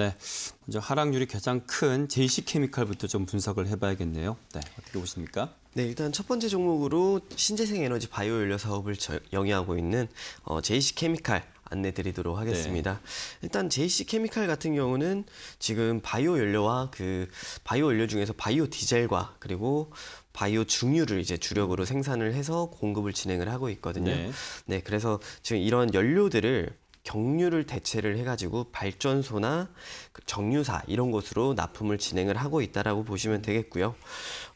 네, 먼저 하락률이 가장 큰 제이씨케미칼부터 좀 분석을 해봐야겠네요. 네, 어떻게 보십니까? 네, 일단 첫 번째 종목으로 신재생 에너지 바이오 연료 사업을 저, 영위하고 있는 어, 제이씨케미칼 안내드리도록 하겠습니다. 네. 일단 JC 케미칼 같은 경우는 지금 바이오 연료와 그 바이오 연료 중에서 바이오 디젤과 그리고 바이오 중유를 이제 주력으로 생산을 해서 공급을 진행을 하고 있거든요. 네, 네 그래서 지금 이런 연료들을 경유를 대체를 해가지고 발전소나 그 정유사 이런 곳으로 납품을 진행을 하고 있다라고 보시면 되겠고요.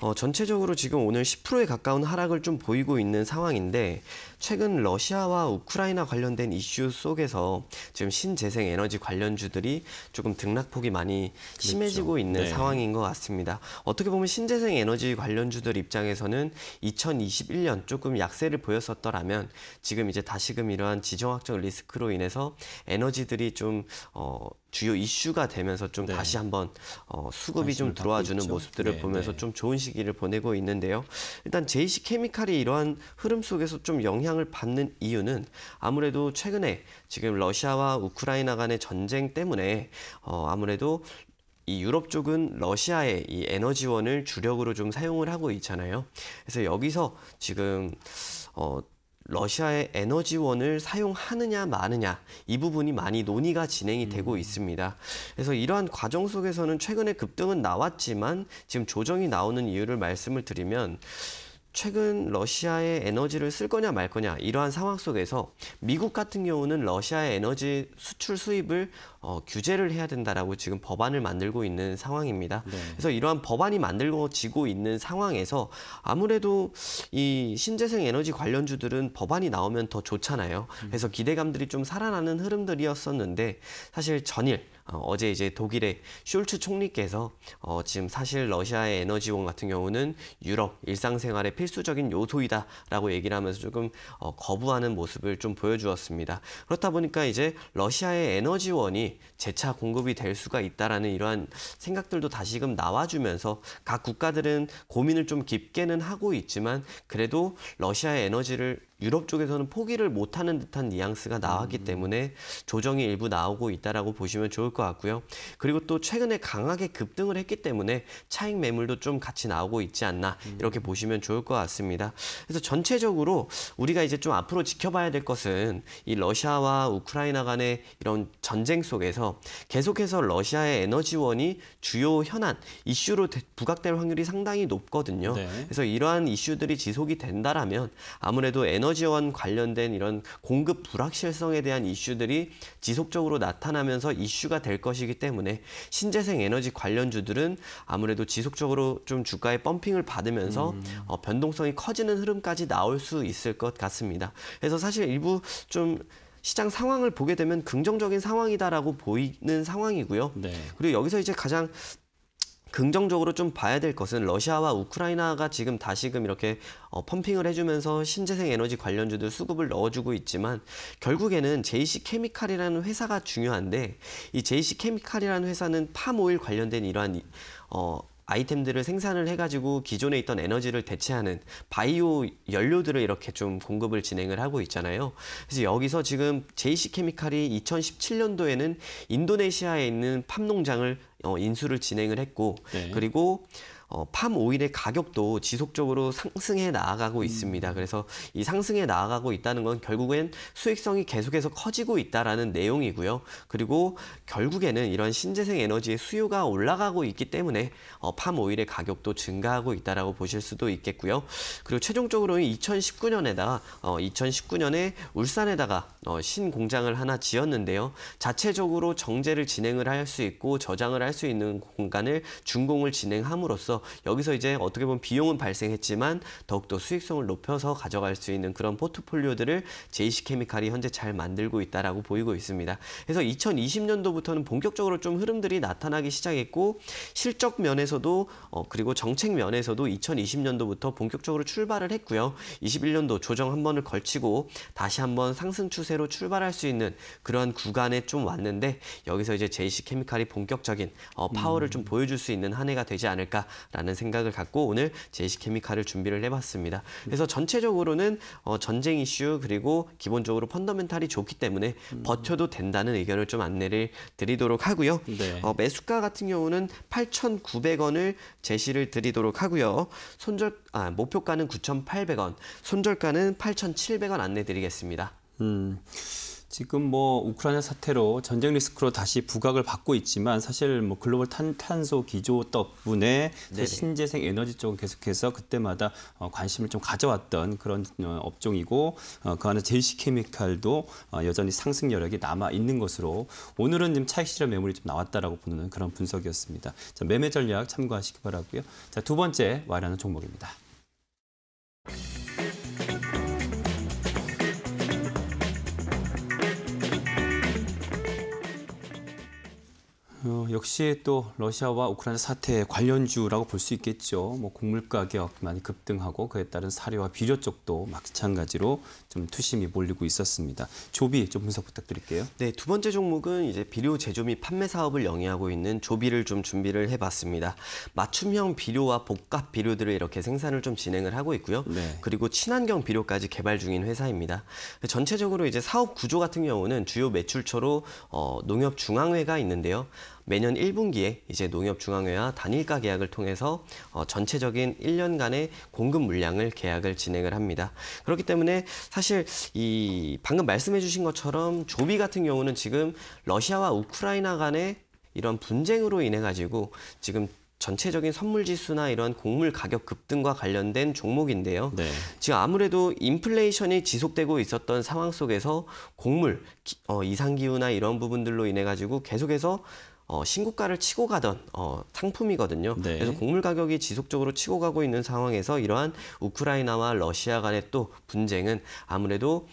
어, 전체적으로 지금 오늘 10%에 가까운 하락을 좀 보이고 있는 상황인데 최근 러시아와 우크라이나 관련된 이슈 속에서 지금 신재생 에너지 관련주들이 조금 등락폭이 많이 그렇죠. 심해지고 있는 네. 상황인 것 같습니다. 어떻게 보면 신재생 에너지 관련주들 입장에서는 2021년 조금 약세를 보였었더라면 지금 이제 다시금 이러한 지정학적 리스크로 인해서 에너지들이 좀 어, 주요 이슈가 되면서 좀 네. 다시 한번 어, 수급이 좀 들어와 주는 모습들을 네, 보면서 네. 좀 좋은 시기를 보내고 있는데요. 일단 제이씨 케미칼이 이러한 흐름 속에서 좀 영향을 받는 이유는 아무래도 최근에 지금 러시아와 우크라이나 간의 전쟁 때문에 어, 아무래도 이 유럽 쪽은 러시아의 이 에너지원을 주력으로 좀 사용을 하고 있잖아요. 그래서 여기서 지금 어 러시아의 에너지원을 사용하느냐 마느냐 이 부분이 많이 논의가 진행이 되고 음. 있습니다. 그래서 이러한 과정 속에서는 최근에 급등은 나왔지만 지금 조정이 나오는 이유를 말씀을 드리면 최근 러시아의 에너지를 쓸 거냐 말 거냐 이러한 상황 속에서 미국 같은 경우는 러시아의 에너지 수출 수입을 어, 규제를 해야 된다라고 지금 법안을 만들고 있는 상황입니다. 네. 그래서 이러한 법안이 만들어지고 있는 상황에서 아무래도 이 신재생 에너지 관련주들은 법안이 나오면 더 좋잖아요. 그래서 기대감들이 좀 살아나는 흐름들이었었는데 사실 전일 어, 제 이제 독일의 숄츠 총리께서 어, 지금 사실 러시아의 에너지원 같은 경우는 유럽 일상생활의 필수적인 요소이다라고 얘기를 하면서 조금 어, 거부하는 모습을 좀 보여주었습니다. 그렇다 보니까 이제 러시아의 에너지원이 재차 공급이 될 수가 있다라는 이러한 생각들도 다시금 나와주면서 각 국가들은 고민을 좀 깊게는 하고 있지만 그래도 러시아의 에너지를 유럽 쪽에서는 포기를 못하는 듯한 뉘앙스가 나왔기 음. 때문에 조정이 일부 나오고 있다라고 보시면 좋을 것 같고요. 그리고 또 최근에 강하게 급등을 했기 때문에 차익 매물도 좀 같이 나오고 있지 않나 음. 이렇게 보시면 좋을 것 같습니다. 그래서 전체적으로 우리가 이제 좀 앞으로 지켜봐야 될 것은 이 러시아와 우크라이나 간의 이런 전쟁 속에서 계속해서 러시아의 에너지원이 주요 현안 이슈로 부각될 확률이 상당히 높거든요. 네. 그래서 이러한 이슈들이 지속이 된다라면 아무래도 에너지 에너지원 관련된 이런 공급 불확실성에 대한 이슈들이 지속적으로 나타나면서 이슈가 될 것이기 때문에 신재생 에너지 관련주들은 아무래도 지속적으로 좀 주가의 펌핑을 받으면서 음. 어, 변동성이 커지는 흐름까지 나올 수 있을 것 같습니다. 그래서 사실 일부 좀 시장 상황을 보게 되면 긍정적인 상황이다라고 보이는 상황이고요. 네. 그리고 여기서 이제 가장 긍정적으로 좀 봐야 될 것은 러시아와 우크라이나가 지금 다시금 이렇게 어, 펌핑을 해주면서 신재생 에너지 관련주들 수급을 넣어주고 있지만 결국에는 JC 케미칼이라는 회사가 중요한데 이 JC 케미칼이라는 회사는 팜오일 관련된 이러한 어, 아이템들을 생산을 해가지고 기존에 있던 에너지를 대체하는 바이오 연료들을 이렇게 좀 공급을 진행을 하고 있잖아요. 그래서 여기서 지금 JC케미칼이 2017년도에는 인도네시아에 있는 팜 농장을 어, 인수를 진행을 했고 네. 그리고 어, 팜 오일의 가격도 지속적으로 상승해 나아가고 음. 있습니다. 그래서 이 상승해 나아가고 있다는 건 결국엔 수익성이 계속해서 커지고 있다라는 내용이고요. 그리고 결국에는 이런 신재생 에너지의 수요가 올라가고 있기 때문에 어, 팜 오일의 가격도 증가하고 있다라고 보실 수도 있겠고요. 그리고 최종적으로는 2019년에다가 어, 2019년에 울산에다가 어, 신공장을 하나 지었는데요. 자체적으로 정제를 진행을 할 수 있고 저장을 할 수 있는 공간을 준공을 진행함으로써 여기서 이제 어떻게 보면 비용은 발생했지만 더욱더 수익성을 높여서 가져갈 수 있는 그런 포트폴리오들을 JC 케미칼이 현재 잘 만들고 있다라고 보이고 있습니다. 그래서 2020년도부터는 본격적으로 좀 흐름들이 나타나기 시작했고 실적 면에서도 어, 그리고 정책 면에서도 2020년도부터 본격적으로 출발을 했고요. 21년도 조정 한 번을 걸치고 다시 한번 상승 추세로 출발할 수 있는 그러한 구간에 좀 왔는데 여기서 이제 JC 케미칼이 본격적인 어, 파워를 음. 좀 보여줄 수 있는 한 해가 되지 않을까 라는 생각을 갖고 오늘 제시 케미칼을 준비를 해봤습니다. 그래서 전체적으로는 어, 전쟁 이슈 그리고 기본적으로 펀더멘탈이 좋기 때문에 음. 버텨도 된다는 의견을 좀 안내를 드리도록 하고요. 네. 어, 매수가 같은 경우는 8,900원을 제시를 드리도록 하고요. 손절 아, 목표가는 9,800원, 손절가는 8,700원 안내 드리겠습니다. 음. 지금 뭐 우크라이나 사태로 전쟁 리스크로 다시 부각을 받고 있지만 사실 뭐 글로벌 탄, 탄소 기조 덕분에 신재생 에너지 쪽은 계속해서 그때마다 어, 관심을 좀 가져왔던 그런 어, 업종이고 어, 그 안에 제이시 케미칼도 어, 여전히 상승 여력이 남아 있는 것으로 오늘은 좀 차익 실현 매물이 좀 나왔다라고 보는 그런 분석이었습니다. 자, 매매 전략 참고하시기 바라고요. 자, 두 번째 와라는 종목입니다. 어, 역시 또 러시아와 우크라이나 사태 관련주라고 볼 수 있겠죠. 뭐 곡물 가격 많이 급등하고 그에 따른 사료와 비료 쪽도 마찬가지로 좀 투심이 몰리고 있었습니다. 조비 좀 분석 부탁드릴게요. 네, 두 번째 종목은 이제 비료 제조 및 판매 사업을 영위하고 있는 조비를 좀 준비를 해봤습니다. 맞춤형 비료와 복합 비료들을 이렇게 생산을 좀 진행을 하고 있고요. 네. 그리고 친환경 비료까지 개발 중인 회사입니다. 전체적으로 이제 사업 구조 같은 경우는 주요 매출처로 어, 농협중앙회가 있는데요. 매년 1분기에 이제 농협중앙회와 단일가 계약을 통해서 어, 전체적인 1년간의 공급 물량을 계약을 진행을 합니다. 그렇기 때문에 사실 이 방금 말씀해 주신 것처럼 조비 같은 경우는 지금 러시아와 우크라이나 간의 이런 분쟁으로 인해 가지고 지금 전체적인 선물 지수나 이런 곡물 가격 급등과 관련된 종목인데요. 네. 지금 아무래도 인플레이션이 지속되고 있었던 상황 속에서 곡물 어, 이상기후나 이런 부분들로 인해 가지고 계속해서 어, 신고가를 치고 가던 어, 상품이거든요. 네. 그래서 곡물 가격이 지속적으로 치고 가고 있는 상황에서 이러한 우크라이나와 러시아 간의 또 분쟁은 아무래도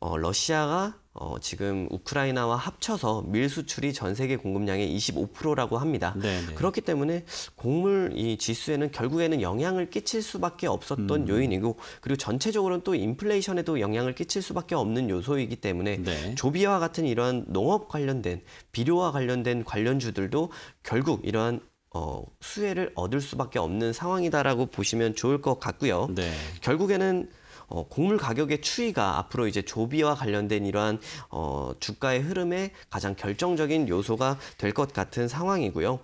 어, 러시아가 어, 지금 우크라이나와 합쳐서 밀수출이 전 세계 공급량의 25%라고 합니다. 네네. 네. 그렇기 때문에 곡물 이 지수에는 결국에는 영향을 끼칠 수밖에 없었던 음. 요인이고 그리고 전체적으로는 또 인플레이션에도 영향을 끼칠 수밖에 없는 요소이기 때문에 네. 조비와 같은 이러한 농업 관련된 비료와 관련된 관련주들도 결국 이러한 어, 수혜를 얻을 수밖에 없는 상황이다라고 보시면 좋을 것 같고요. 네. 결국에는 어, 곡물 가격의 추이가 앞으로 이제 조비와 관련된 이러한 어, 주가의 흐름에 가장 결정적인 요소가 될 것 같은 상황이고요.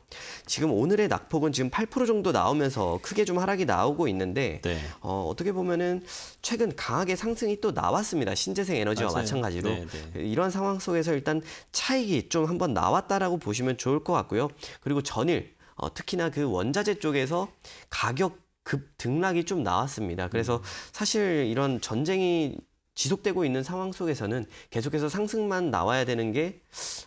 지금 오늘의 낙폭은 지금 8% 정도 나오면서 크게 좀 하락이 나오고 있는데 네. 어, 어떻게 보면은 최근 강하게 상승이 또 나왔습니다. 신재생 에너지와 마찬가지로 네, 네. 이런 상황 속에서 일단 차익이 좀 한번 나왔다라고 보시면 좋을 것 같고요. 그리고 전일 어, 특히나 그 원자재 쪽에서 가격 급 등락이 좀 나왔습니다. 그래서 음. 사실 이런 전쟁이 지속되고 있는 상황 속에서는 계속해서 상승만 나와야 되는 게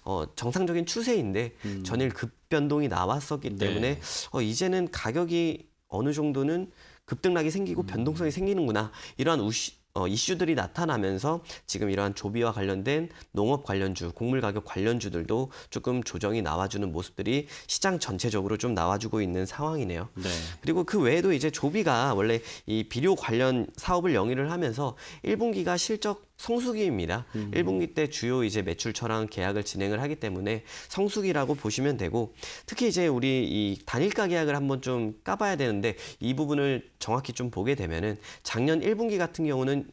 어, 정상적인 추세인데 음. 전일 급변동이 나왔었기 네. 때문에 어, 이제는 가격이 어느 정도는 급등락이 생기고 음. 변동성이 생기는구나 이러한 우시, 어, 이슈들이 나타나면서 지금 이러한 조비와 관련된 농업 관련주, 곡물 가격 관련주들도 조금 조정이 나와주는 모습들이 시장 전체적으로 좀 나와주고 있는 상황이네요. 네. 그리고 그 외에도 이제 조비가 원래 이 비료 관련 사업을 영위를 하면서 1분기가 실적 성수기입니다. 음. 1분기 때 주요 이제 매출처랑 계약을 진행을 하기 때문에 성수기라고 보시면 되고 특히 이제 우리 이 단일가 계약을 한번 좀 까봐야 되는데 이 부분을 정확히 좀 보게 되면은 작년 1분기 같은 경우는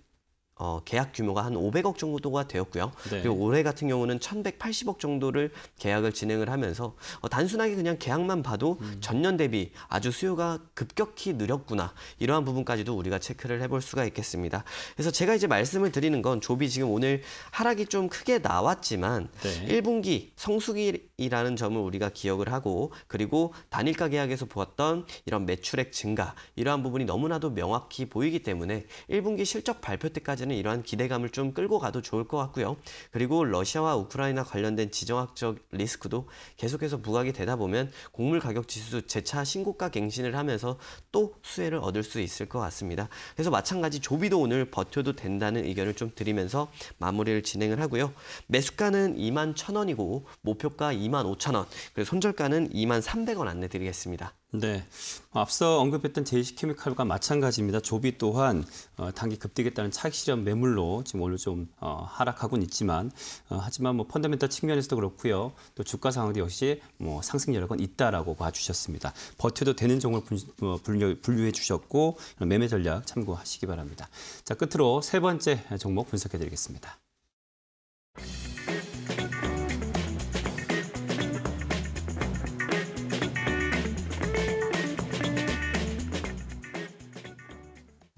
어, 계약 규모가 한 500억 정도가 되었고요. 네. 그리고 올해 같은 경우는 1,180억 정도를 계약을 진행을 하면서 어, 단순하게 그냥 계약만 봐도 음. 전년 대비 아주 수요가 급격히 늘었구나 이러한 부분까지도 우리가 체크를 해볼 수가 있겠습니다. 그래서 제가 이제 말씀을 드리는 건 조비 지금 오늘 하락이 좀 크게 나왔지만 네. 1분기 성수기 이라는 점을 우리가 기억을 하고 그리고 단일가 계약에서 보았던 이런 매출액 증가 이러한 부분이 너무나도 명확히 보이기 때문에 1분기 실적 발표 때까지는 이러한 기대감을 좀 끌고 가도 좋을 것 같고요. 그리고 러시아와 우크라이나 관련된 지정학적 리스크도 계속해서 부각이 되다 보면 곡물 가격 지수 재차 신고가 갱신을 하면서 또 수혜를 얻을 수 있을 것 같습니다. 그래서 마찬가지 조비도 오늘 버텨도 된다는 의견을 좀 드리면서 마무리를 진행을 하고요. 매수가는 2만 1,000원이고 목표가 25,000원, 그리고 손절가는 2 3 0 0원 안내드리겠습니다. 네, 앞서 언급했던 제이시케미칼과 마찬가지입니다. 조비 또한 어, 단기 급등했다는 차익 실현 매물로 지금 오늘 좀 어, 하락하고는 있지만 어, 하지만 뭐 펀더멘털 측면에서도 그렇고요. 또 주가 상황도 역시 뭐 상승 여력은 있다라고 봐주셨습니다. 버텨도 되는 종을 분류, 분류해 주셨고 매매 전략 참고하시기 바랍니다. 자 끝으로 세 번째 종목 분석해 드리겠습니다.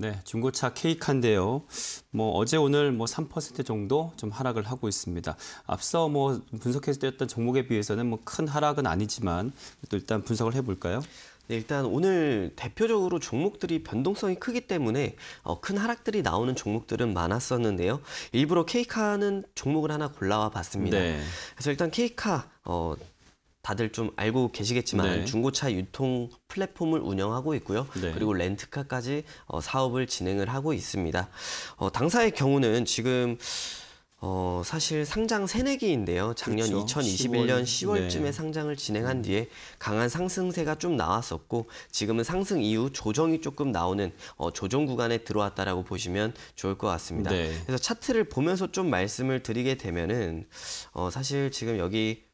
네, 중고차 케이칸데요. 뭐 어제 오늘 뭐 3% 정도 좀 하락을 하고 있습니다. 앞서 뭐 분석했던 해서 종목에 비해서는 뭐 큰 하락은 아니지만 또 일단 분석을 해볼까요? 네, 일단 오늘 대표적으로 종목들이 변동성이 크기 때문에 어, 큰 하락들이 나오는 종목들은 많았었는데요. 일부러 케이카는 종목을 하나 골라와 봤습니다. 네. 그래서 일단 케이카 어, 다들 좀 알고 계시겠지만 네. 중고차 유통 플랫폼을 운영하고 있고요. 네. 그리고 렌트카까지 어, 사업을 진행을 하고 있습니다. 어, 당사의 경우는 지금 어, 사실 상장 새내기인데요. 작년 그렇죠. 2021년 10월. 쯤에 네. 상장을 진행한 음. 뒤에 강한 상승세가 좀 나왔었고 지금은 상승 이후 조정이 조금 나오는 어, 조정 구간에 들어왔다라고 보시면 좋을 것 같습니다. 네. 그래서 차트를 보면서 좀 말씀을 드리게 되면은 어, 사실 지금 여기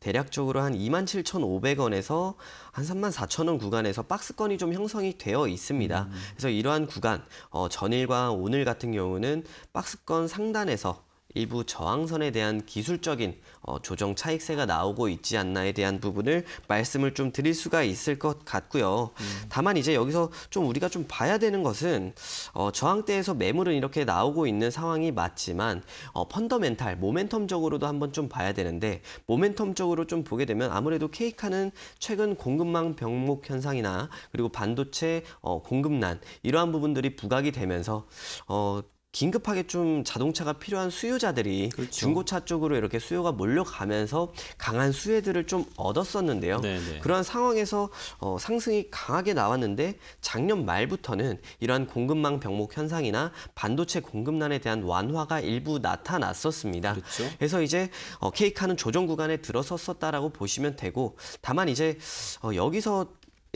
대략적으로 한 27,500원에서 한 34,000원 구간에서 박스권이 좀 형성이 되어 있습니다. 음. 그래서 이러한 구간 어, 전일과 오늘 같은 경우는 박스권 상단에서 일부 저항선에 대한 기술적인 어, 조정 차익세가 나오고 있지 않나에 대한 부분을 말씀을 좀 드릴 수가 있을 것 같고요. 음. 다만 이제 여기서 좀 우리가 좀 봐야 되는 것은 어, 저항대에서 매물은 이렇게 나오고 있는 상황이 맞지만 어, 펀더멘탈, 모멘텀적으로도 한번 좀 봐야 되는데 모멘텀적으로 좀 보게 되면 아무래도 케이카는 최근 공급망 병목 현상이나 그리고 반도체 어, 공급난 이러한 부분들이 부각이 되면서 어, 긴급하게 좀 자동차가 필요한 수요자들이 그렇죠. 중고차 쪽으로 이렇게 수요가 몰려가면서 강한 수혜들을 좀 얻었었는데요. 네네. 네. 그러한 상황에서 어, 상승이 강하게 나왔는데 작년 말부터는 이러한 공급망 병목 현상이나 반도체 공급난에 대한 완화가 일부 나타났었습니다. 그렇죠. 그래서 이제 어, 케이카는 조정 구간에 들어섰었다라고 보시면 되고 다만 이제 어, 여기서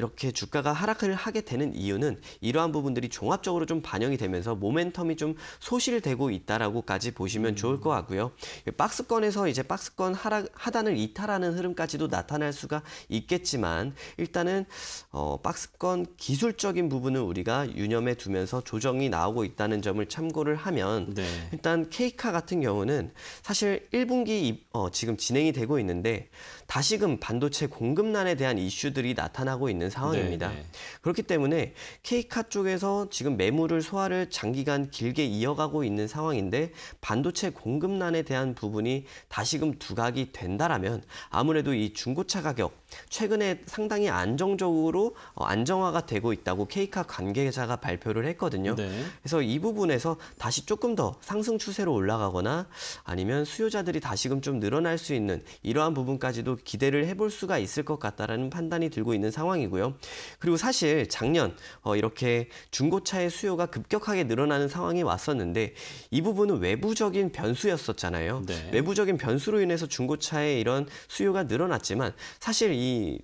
이렇게 주가가 하락을 하게 되는 이유는 이러한 부분들이 종합적으로 좀 반영이 되면서 모멘텀이 좀 소실되고 있다라고까지 보시면 좋을 것 같고요. 박스권에서 이제 박스권 하락 하단을 이탈하는 흐름까지도 나타날 수가 있겠지만 일단은 어, 박스권 기술적인 부분은 우리가 유념해 두면서 조정이 나오고 있다는 점을 참고를 하면 네. 일단 케이카 같은 경우는 사실 1분기 어, 지금 진행이 되고 있는데 다시금 반도체 공급난에 대한 이슈들이 나타나고 있는 상황입니다. 네네. 네. 그렇기 때문에 케이카 쪽에서 지금 매물을 소화를 장기간 길게 이어가고 있는 상황인데 반도체 공급난에 대한 부분이 다시금 두각이 된다라면 아무래도 이 중고차 가격 최근에 상당히 안정적으로 어, 안정화가 되고 있다고 케이카 관계자가 발표를 했거든요. 네. 그래서 이 부분에서 다시 조금 더 상승 추세로 올라가거나 아니면 수요자들이 다시금 좀 늘어날 수 있는 이러한 부분까지도 기대를 해볼 수가 있을 것 같다라는 판단이 들고 있는 상황이고요. 그리고 사실 작년 어, 이렇게 중고차의 수요가 급격하게 늘어나는 상황이 왔었는데 이 부분은 외부적인 변수였었잖아요. 네. 외부적인 변수로 인해서 중고차의 이런 수요가 늘어났지만 사실 이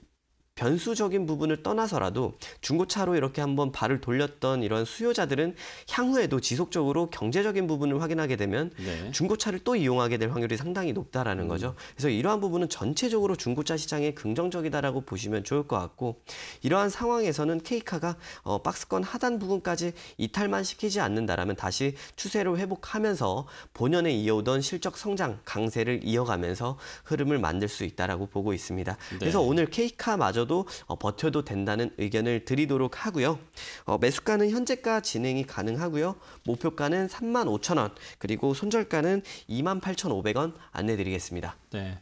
변수적인 부분을 떠나서라도 중고차로 이렇게 한번 발을 돌렸던 이런 수요자들은 향후에도 지속적으로 경제적인 부분을 확인하게 되면 네. 중고차를 또 이용하게 될 확률이 상당히 높다라는 음. 거죠. 그래서 이러한 부분은 전체적으로 중고차 시장에 긍정적이다라고 보시면 좋을 것 같고 이러한 상황에서는 케이카가 어, 박스권 하단 부분까지 이탈만 시키지 않는다라면 다시 추세를 회복하면서 본연에 이어오던 실적 성장 강세를 이어가면서 흐름을 만들 수 있다라고 보고 있습니다. 네. 그래서 오늘 케 K카마저 빠져도 어, 버텨도 된다는 의견을 드리도록 하고요. 어, 매수가는 현재가 진행이 가능하고요. 목표가는 35,000원 그리고 손절가는 28,500원 안내드리겠습니다. 네.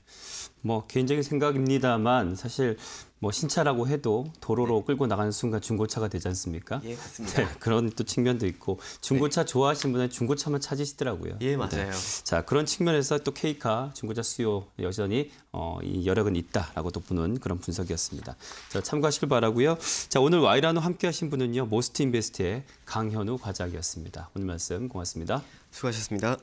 뭐 개인적인 생각입니다만 사실 뭐 신차라고 해도 도로로 네. 끌고 나가는 순간 중고차가 되지 않습니까? 예, 맞습니다. 네, 그런 또 측면도 있고 중고차 네. 좋아하시는 분은 중고차만 찾으시더라고요. 예, 맞아요. 네. 자, 그런 측면에서 또 K카 중고차 수요 여전히 어, 이 여력은 있다라고 또 보는 그런 분석이었습니다. 자, 참고하시길 바라고요. 자, 오늘 와이라노 함께 하신 분은요. 모스트 인베스트의 강현우 과장이었습니다. 오늘 말씀 고맙습니다. 수고하셨습니다.